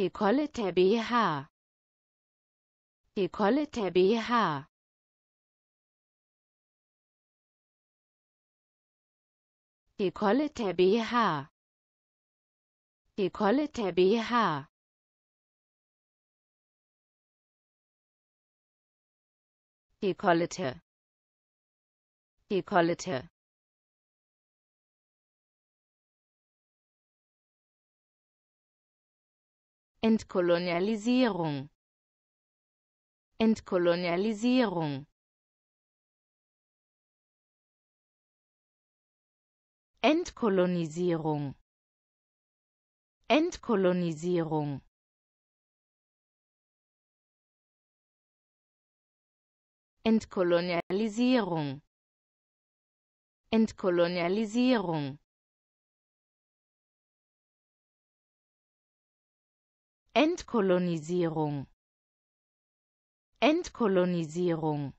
Dekollete BH Dekollete BH Dekollete BH Dekollete BH Dekollete Dekollete Entkolonialisierung Entkolonialisierung Entkolonisierung Entkolonisierung Entkolonialisierung Entkolonialisierung Entkolonisierung Entkolonisierung